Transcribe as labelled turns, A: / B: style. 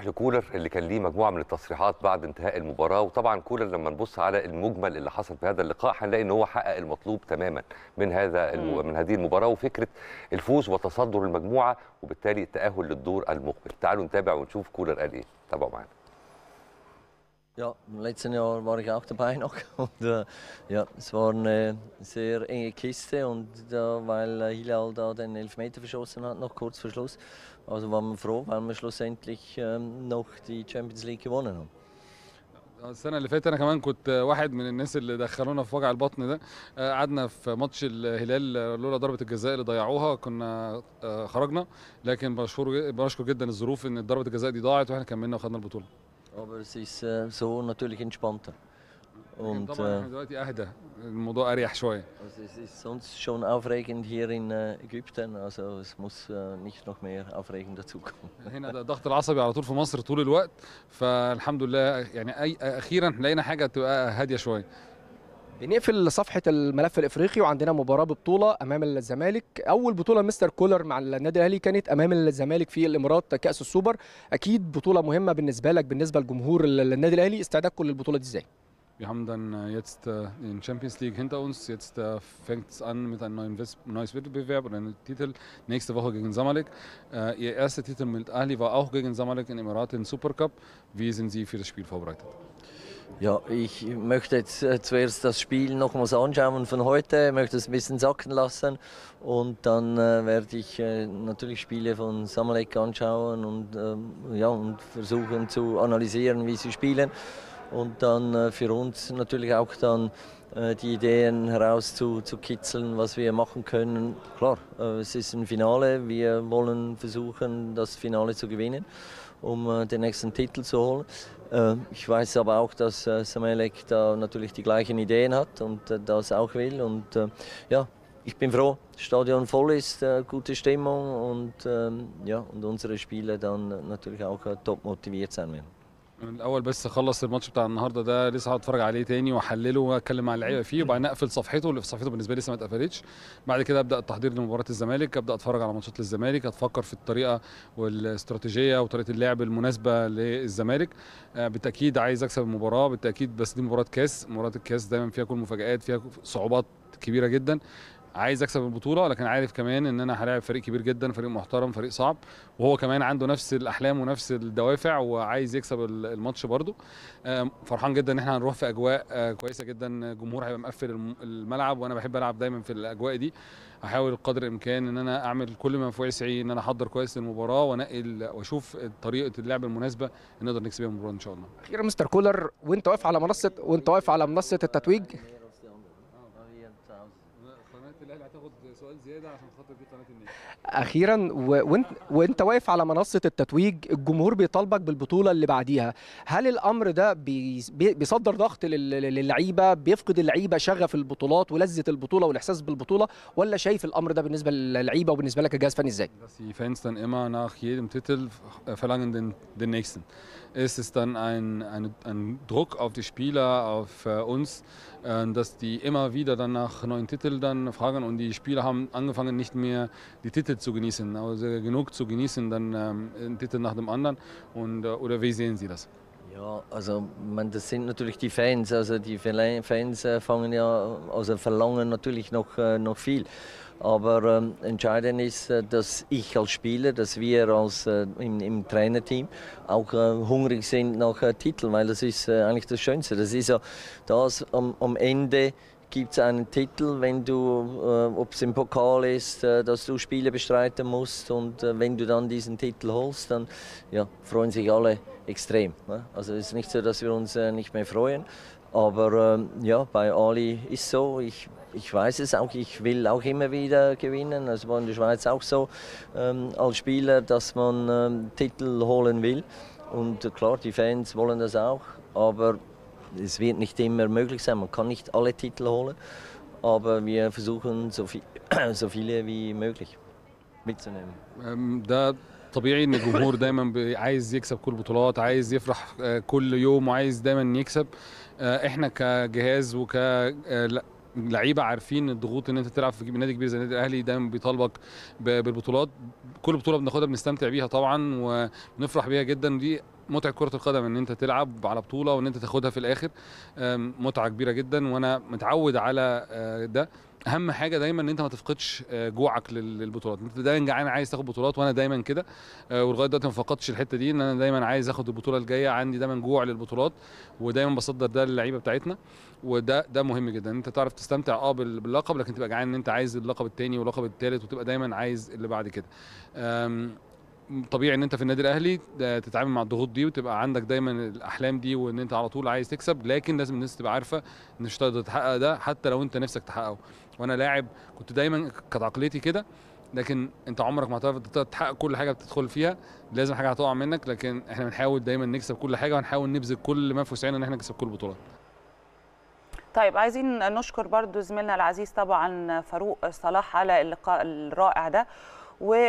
A: لكولر اللي كان ليه مجموعه من التصريحات بعد انتهاء المباراه وطبعا كولر لما نبص على المجمل اللي حصل في هذا اللقاء هنلاقي ان هو حقق المطلوب تماما من هذا الم... من هذه المباراه وفكره الفوز وتصدر المجموعه وبالتالي التاهل للدور المقبل تعالوا نتابع ونشوف كولر
B: قال ايه تابعوا معانا Ja, im letzten Jahr war ich auch dabei noch und äh, ja, es war eine sehr enge Kiste und äh, weil Hilal da den Elfmeter verschossen hat, noch kurz vor Schluss, also waren wir froh, weil wir schlussendlich ähm, noch die Champions League gewonnen haben. السنه اللي فاتت انا كمان كنت واحد من الناس
A: اللي دخلونا في وجع البطن ده قعدنا في ماتش الهلال لولا ضربه الجزاء اللي ضيعوها كنا خرجنا لكن بشكر جدا الظروف ان ضربه الجزاء دي ضاعت
B: واحنا كملنا وخدنا البطوله اه بس سو natürlich entspannter. Und طبعا احنا دلوقتي اهدى الموضوع اريح شويه. Es ist sonst schon aufregend hier in Ägypten, also es muss nicht noch mehr aufregend dazukommen.
A: هنا الضغط العصبي على طول في مصر طول الوقت فالحمد لله يعني اي اخيرا لقينا حاجه تبقى هاديه شويه.
C: بنقفل صفحه الملف الافريقي وعندنا مباراه ببطوله امام الزمالك اول بطوله مستر كولر مع النادي الاهلي كانت امام الزمالك في الامارات كاس السوبر اكيد بطوله مهمه بالنسبه لك بالنسبه لجمهور النادي الاهلي استعدادك للبطوله دي ازاي
A: Wir haben dann jetzt den Champions League hinter uns. Jetzt fängt es an mit einem neuen neues Wettbewerb oder einem Titel. Nächste Woche gegen Samalek. Ihr erster Titel mit Ali war auch gegen Samalek in Emiraten
B: im Supercup. Wie sind Sie für das Spiel vorbereitet? Ja, ich möchte jetzt äh, zuerst das Spiel nochmals anschauen von heute, möchte es ein bisschen sacken lassen und dann äh, werde ich äh, natürlich Spiele von Samalek anschauen und, ähm, ja, und versuchen zu analysieren, wie sie spielen und dann äh, für uns natürlich auch dann äh, die Ideen herauszukitzeln, was wir machen können. Klar, äh, es ist ein Finale, wir wollen versuchen, das Finale zu gewinnen um äh, den nächsten Titel zu holen. Ähm, ich weiß aber auch, dass äh, Samelek da natürlich die gleichen Ideen hat und äh, das auch will. Und ja, ich bin froh, das Stadion voll ist, gute Stimmung und, ähm, ja, und unsere Spiele dann natürlich auch top motiviert sein werden.
A: من الاول بس خلص الماتش بتاع النهارده ده لسه هقعد اتفرج عليه تاني واحلله واتكلم مع اللعيبه فيه وبعدين اقفل صفحته اللي في صفحته بالنسبه لي لسه ما اتقفلتش بعد كده ابدا التحضير لمباراه الزمالك ابدا اتفرج على ماتشات للزمالك اتفكر في الطريقه والاستراتيجيه وطريقه اللعب المناسبه للزمالك آه، بالتاكيد عايز اكسب المباراه بالتاكيد بس دي مباراه كاس مباراه الكاس دايما فيها كل مفاجات فيها صعوبات كبيره جدا عايز اكسب البطوله لكن عارف كمان ان انا هلاعب فريق كبير جدا فريق محترم فريق صعب وهو كمان عنده نفس الاحلام ونفس الدوافع وعايز يكسب الماتش برده فرحان جدا ان احنا هنروح في اجواء آه، كويسه جدا الجمهور هيبقى مقفل الملعب وانا بحب العب دايما في الاجواء دي هحاول قدر الامكان ان انا اعمل كل ما في وسعي ان انا احضر كويس للمباراه وانقي واشوف طريقه اللعب المناسبه
C: نقدر نكسب بيها المباراه ان شاء الله اخيرا مستر كولر وانت واقف على منصه وانت واقف على منصه التتويج
A: سؤال زياده عشان خاطر دي
C: قناه النادي اخيرا و... وانت وانت واقف على منصه التتويج الجمهور بيطالبك بالبطوله اللي بعديها هل الامر ده بي... بيصدر ضغط لل... للعيبه بيفقد اللعيبه شغف البطولات ولذه البطوله والاحساس بالبطوله ولا شايف الامر ده بالنسبه للعيبه وبالنسبه لك كجهاز فني ازاي
A: dass die Fans dann immer nach jedem Titel äh, verlangen den, den nächsten es dann ein, ein, ein Druck auf die Spieler, auf äh, uns, äh, dass die immer wieder dann nach neuen Titeln dann fragen und die Spieler haben angefangen, nicht mehr die Titel zu genießen, also genug zu genießen, dann ähm, einen Titel nach dem anderen. Und, äh,
B: oder wie sehen Sie das? Ja, also man, das sind natürlich die Fans. Also die Fans äh, fangen ja, also verlangen natürlich noch, äh, noch viel. Aber ähm, entscheidend ist, dass ich als Spieler, dass wir als, äh, im, im, Trainerteam auch äh, hungrig sind nach äh, Titeln, weil das ist eigentlich das Schönste. Das ist ja das am, am Ende gibt es einen Titel, wenn du, äh, ob es im Pokal ist, äh, dass du Spiele bestreiten musst und äh, wenn du dann diesen Titel holst, dann ja, freuen sich alle extrem. Ne? Also es ist nicht so, dass wir uns äh, nicht mehr freuen, aber ähm, ja, bei Ali ist so. Ich, ich weiß es auch, ich will auch immer wieder gewinnen. Es war in der Schweiz auch so ähm, als Spieler, dass man ähm, Titel holen will. Und äh, klar, die Fans wollen das auch, aber es wird nicht immer möglich sein. Man kann nicht alle Titel holen, aber wir versuchen so, viel, so viele wie möglich mitzunehmen.
A: Ähm, da طبيعي ان الجمهور دايما عايز يكسب كل البطولات عايز يفرح كل يوم وعايز دايما يكسب احنا كجهاز وك لعيبه عارفين الضغوط ان انت تلعب في نادي كبير زي النادي الاهلي دايما بيطالبك بالبطولات كل بطوله بناخدها بنستمتع بيها طبعا ونفرح بيها جدا دي متعه كره القدم ان انت تلعب على بطوله وان انت تاخدها في الاخر متعه كبيره جدا وانا متعود على آه، ده اهم حاجه دايما ان انت ما تفقدش آه، جوعك للبطولات انت دايما جعان عايز تاخد بطولات وانا دايما كده آه، ولغايه دلوقتي ما فقدتش الحته دي ان انا دايما عايز اخد البطوله الجايه عندي دايما جوع للبطولات ودايما بصدر ده للعيبه بتاعتنا وده ده مهم جدا انت تعرف تستمتع اه باللقب لكن تبقى جعان ان انت عايز اللقب الثاني واللقب الثالث وتبقى دايما عايز اللي بعد كده طبيعي ان انت في النادي الاهلي تتعامل مع الضغوط دي وتبقى عندك دايما الاحلام دي وان انت على طول عايز تكسب لكن لازم الناس تبقى عارفه ان مش هتقدر تحقق ده حتى لو انت نفسك تحققه وانا لاعب كنت دايما كانت عقليتي كده لكن انت عمرك ما هتعرف تحقق كل حاجه بتدخل فيها لازم حاجه هتقع منك لكن احنا بنحاول دايما نكسب كل حاجه وهنحاول نبذل كل ما في وسعنا ان احنا نكسب كل البطولات طيب عايزين نشكر برضو زميلنا العزيز طبعا فاروق صلاح على اللقاء الرائع ده و